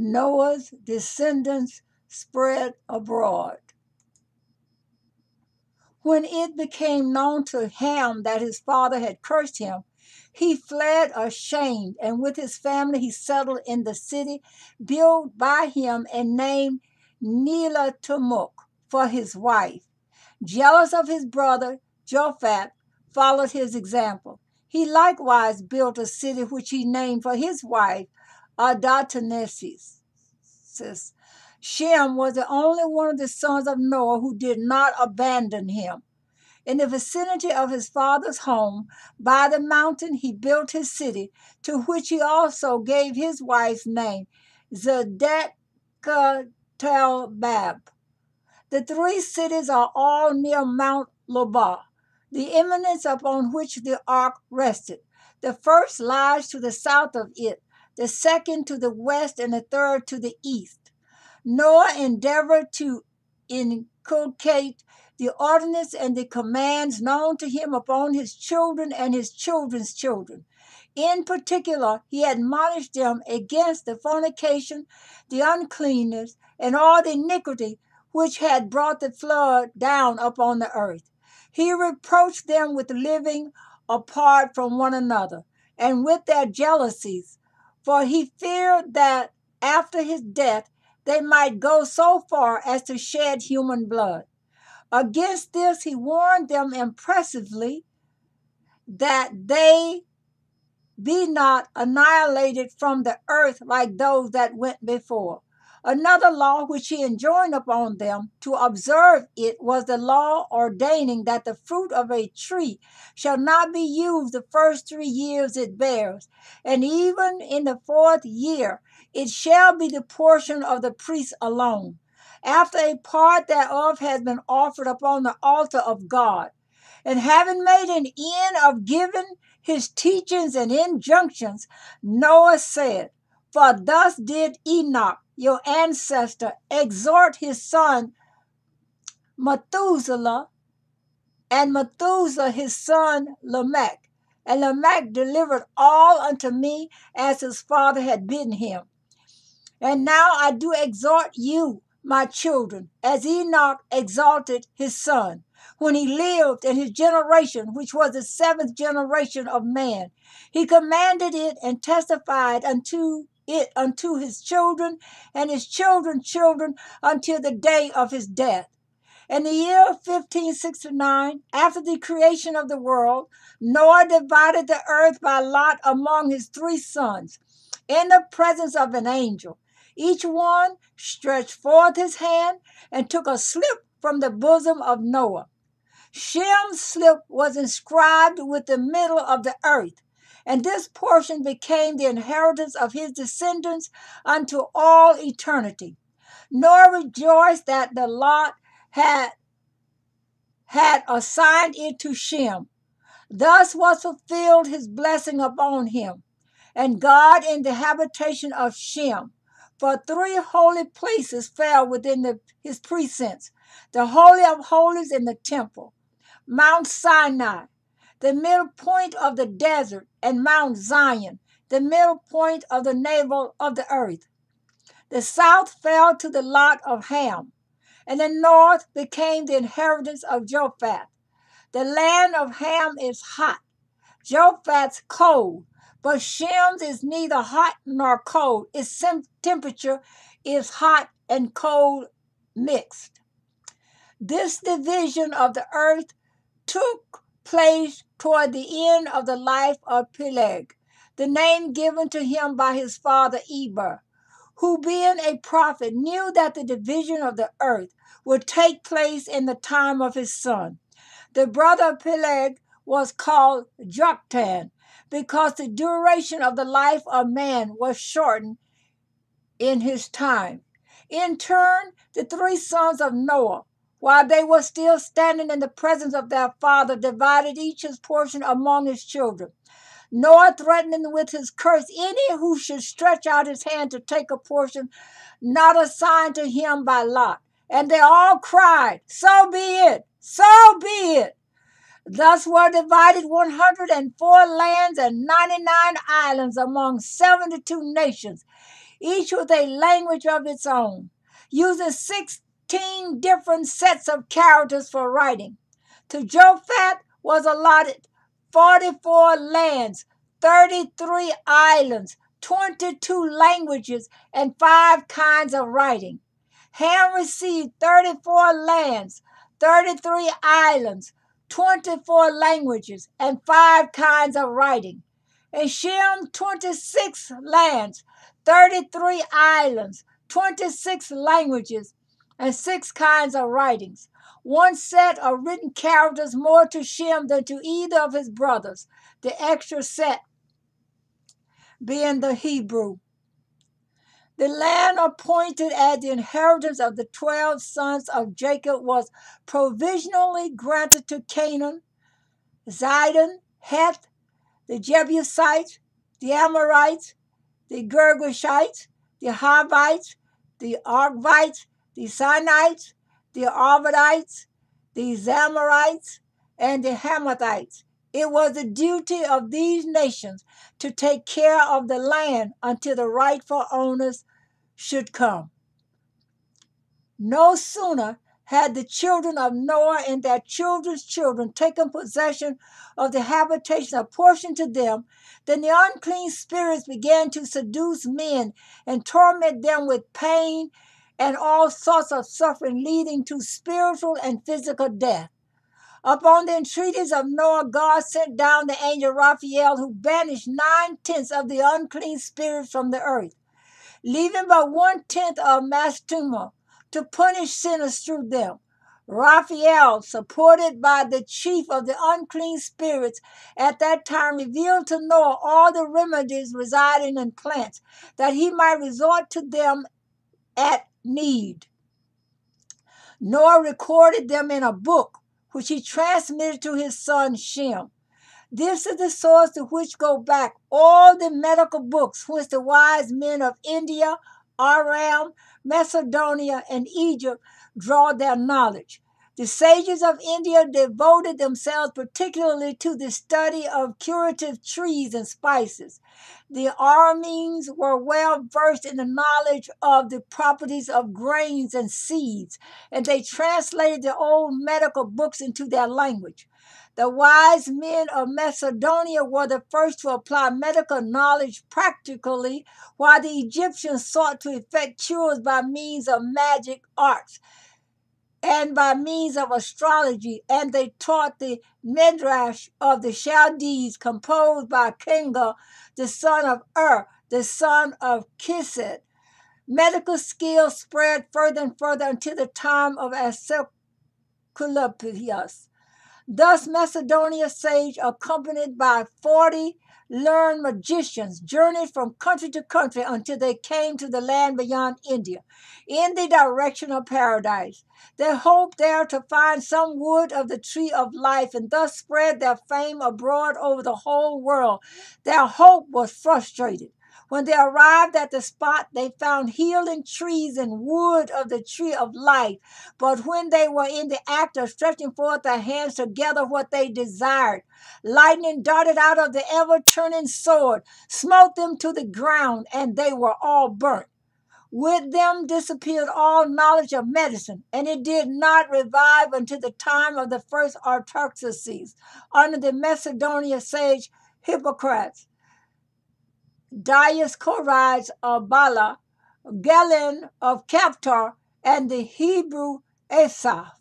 Noah's descendants spread abroad. When it became known to Ham that his father had cursed him, he fled ashamed, and with his family he settled in the city built by him and named Tumuk for his wife. Jealous of his brother, Jophat followed his example. He likewise built a city which he named for his wife, Adatanesis. Shem was the only one of the sons of Noah who did not abandon him. In the vicinity of his father's home, by the mountain, he built his city, to which he also gave his wife's name, Zedekatalbab. The three cities are all near Mount Lobah, the eminence upon which the ark rested. The first lies to the south of it, the second to the west, and the third to the east, nor endeavor to inculcate the ordinance and the commands known to him upon his children and his children's children. In particular, he admonished them against the fornication, the uncleanness, and all the iniquity which had brought the flood down upon the earth. He reproached them with living apart from one another and with their jealousies for he feared that after his death they might go so far as to shed human blood. Against this, he warned them impressively that they be not annihilated from the earth like those that went before. Another law which he enjoined upon them to observe it was the law ordaining that the fruit of a tree shall not be used the first three years it bears, and even in the fourth year it shall be the portion of the priest alone, after a part thereof has been offered upon the altar of God. And having made an end of giving his teachings and injunctions, Noah said, For thus did Enoch your ancestor, exhort his son Methuselah, and Methuselah his son Lamech. And Lamech delivered all unto me as his father had bidden him. And now I do exhort you, my children, as Enoch exalted his son when he lived in his generation, which was the seventh generation of man. He commanded it and testified unto it unto his children and his children's children until the day of his death. In the year 1569, after the creation of the world, Noah divided the earth by lot among his three sons in the presence of an angel. Each one stretched forth his hand and took a slip from the bosom of Noah. Shem's slip was inscribed with the middle of the earth and this portion became the inheritance of his descendants unto all eternity. Nor rejoice that the lot had had assigned it to Shem. Thus was fulfilled his blessing upon him, and God in the habitation of Shem. For three holy places fell within the, his precincts the Holy of Holies in the temple, Mount Sinai, the middle point of the desert, and Mount Zion, the middle point of the navel of the earth. The south fell to the lot of Ham, and the north became the inheritance of Japheth. The land of Ham is hot, Japheth's cold, but Shem's is neither hot nor cold. Its temperature is hot and cold mixed. This division of the earth took place toward the end of the life of Peleg, the name given to him by his father Eber, who, being a prophet, knew that the division of the earth would take place in the time of his son. The brother of Peleg was called Joktan because the duration of the life of man was shortened in his time. In turn, the three sons of Noah while they were still standing in the presence of their father, divided each his portion among his children, nor threatening with his curse any who should stretch out his hand to take a portion not assigned to him by lot. And they all cried, So be it, so be it. Thus were divided 104 lands and 99 islands among 72 nations, each with a language of its own, using six 13 different sets of characters for writing. To Jophat was allotted 44 lands, 33 islands, 22 languages, and five kinds of writing. Ham received 34 lands, 33 islands, 24 languages, and five kinds of writing. And Shem 26 lands, 33 islands, 26 languages, and six kinds of writings. One set of written characters more to Shem than to either of his brothers, the extra set being the Hebrew. The land appointed as the inheritance of the 12 sons of Jacob was provisionally granted to Canaan, Zidon, Heth, the Jebusites, the Amorites, the Girgashites, the Havites, the Argites, the Sinites, the Arvadites, the Zamorites, and the Hamathites. It was the duty of these nations to take care of the land until the rightful owners should come. No sooner had the children of Noah and their children's children taken possession of the habitation apportioned to them, then the unclean spirits began to seduce men and torment them with pain and all sorts of suffering leading to spiritual and physical death. Upon the entreaties of Noah, God sent down the angel Raphael, who banished nine tenths of the unclean spirits from the earth, leaving but one tenth of Mastuma to punish sinners through them. Raphael, supported by the chief of the unclean spirits, at that time revealed to Noah all the remedies residing in plants, that he might resort to them at need, nor recorded them in a book which he transmitted to his son Shem. This is the source to which go back all the medical books whence the wise men of India, Aram, Macedonia, and Egypt draw their knowledge. The sages of India devoted themselves particularly to the study of curative trees and spices. The Arameans were well versed in the knowledge of the properties of grains and seeds, and they translated the old medical books into their language. The wise men of Macedonia were the first to apply medical knowledge practically, while the Egyptians sought to effect cures by means of magic arts and by means of astrology, and they taught the midrash of the Chaldees, composed by Kinga, the son of Ur, the son of Kisset. Medical skill spread further and further until the time of Asclepius. Thus, Macedonia sage, accompanied by 40 learned magicians journeyed from country to country until they came to the land beyond India, in the direction of paradise. They hoped there to find some wood of the tree of life and thus spread their fame abroad over the whole world. Their hope was frustrated. When they arrived at the spot, they found healing trees and wood of the tree of life. But when they were in the act of stretching forth their hands to gather what they desired, lightning darted out of the ever turning sword, smote them to the ground, and they were all burnt. With them disappeared all knowledge of medicine, and it did not revive until the time of the first Artaxerxes under the Macedonian sage Hippocrates. Darius of Bala, Galen of Kaphtar, and the Hebrew Asaph.